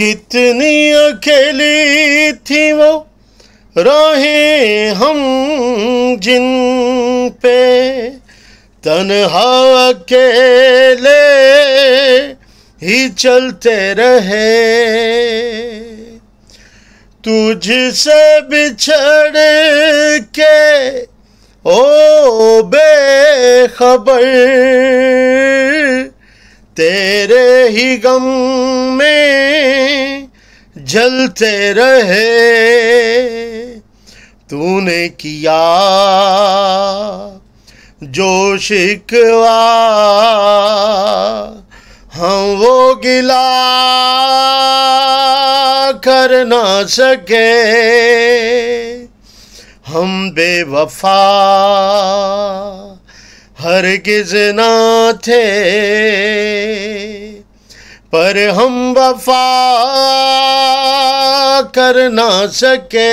कितनी अकेली थी वो रहे हम जिन पे तनहा अकेले ही चलते रहे तुझसे बिछड़ के ओ बेखबर तेरे ही गम में जलते रहे तूने किया जो शिकवा हम वो गिला कर ना सके हम बेवफा हर किस ना थे पर हम वफा کر نہ سکے